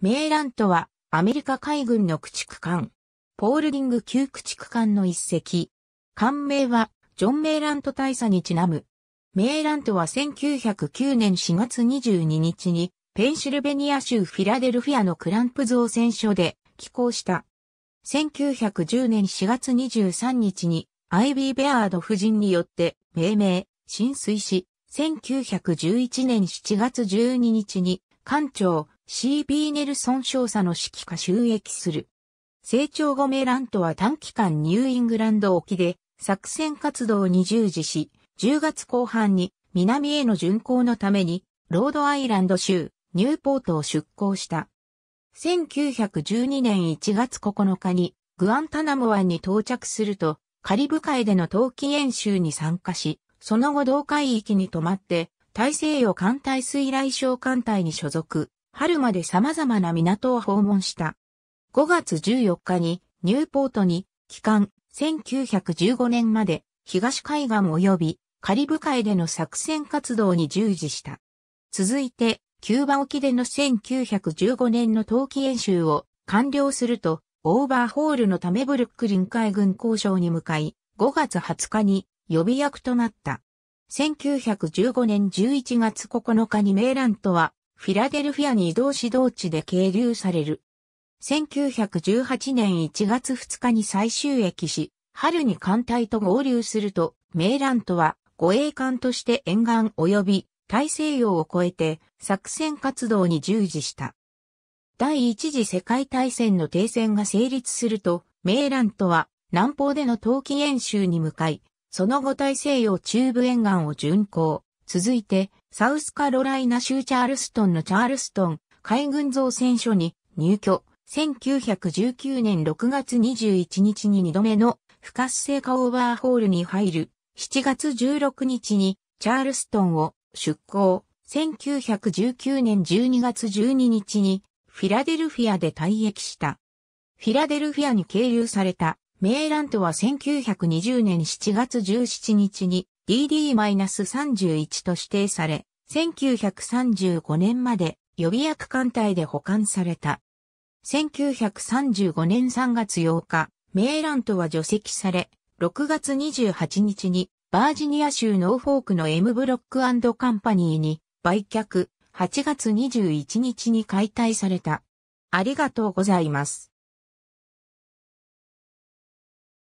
メーラントは、アメリカ海軍の駆逐艦、ポールディング級駆逐艦の一隻。艦名は、ジョン・メーラント大佐にちなむ。メーラントは1909年4月22日に、ペンシルベニア州フィラデルフィアのクランプ造船所で寄港した。1910年4月23日に、アイビー・ベアード夫人によって命名、浸水し、1911年7月12日に、艦長、CB ネルソン少佐の指揮下収益する。成長後メラントは短期間ニューイングランド沖で作戦活動に従事し、10月後半に南への巡航のためにロードアイランド州ニューポートを出港した。1912年1月9日にグアンタナム湾に到着するとカリブ海での冬季演習に参加し、その後同海域に泊まって大西洋艦隊水雷小艦隊に所属。春まで様々な港を訪問した。5月14日にニューポートに帰還1915年まで東海岸及びカリブ海での作戦活動に従事した。続いて、キューバ沖での1915年の冬季演習を完了すると、オーバーホールのためブルックリン海軍交渉に向かい、5月20日に予備役となった。1915年11月9日にメイラントはフィラデルフィアに移動指導地で経流される。1918年1月2日に最終駅し、春に艦隊と合流すると、ラ蘭とは護衛艦として沿岸及び大西洋を越えて作戦活動に従事した。第一次世界大戦の停戦が成立すると、ラ蘭とは南方での冬季演習に向かい、その後大西洋中部沿岸を巡航。続いて、サウスカロライナ州チャールストンのチャールストン海軍造船所に入居。1919年6月21日に2度目の不活性化オーバーホールに入る。7月16日にチャールストンを出港。1919年12月12日にフィラデルフィアで退役した。フィラデルフィアに経由されたメイラントは1920年7月17日に DD-31 と指定され、1935年まで予備役艦隊で保管された。1935年3月8日、メーラントは除籍され、6月28日にバージニア州ノーフォークの M ブロックカンパニーに売却、8月21日に解体された。ありがとうございます。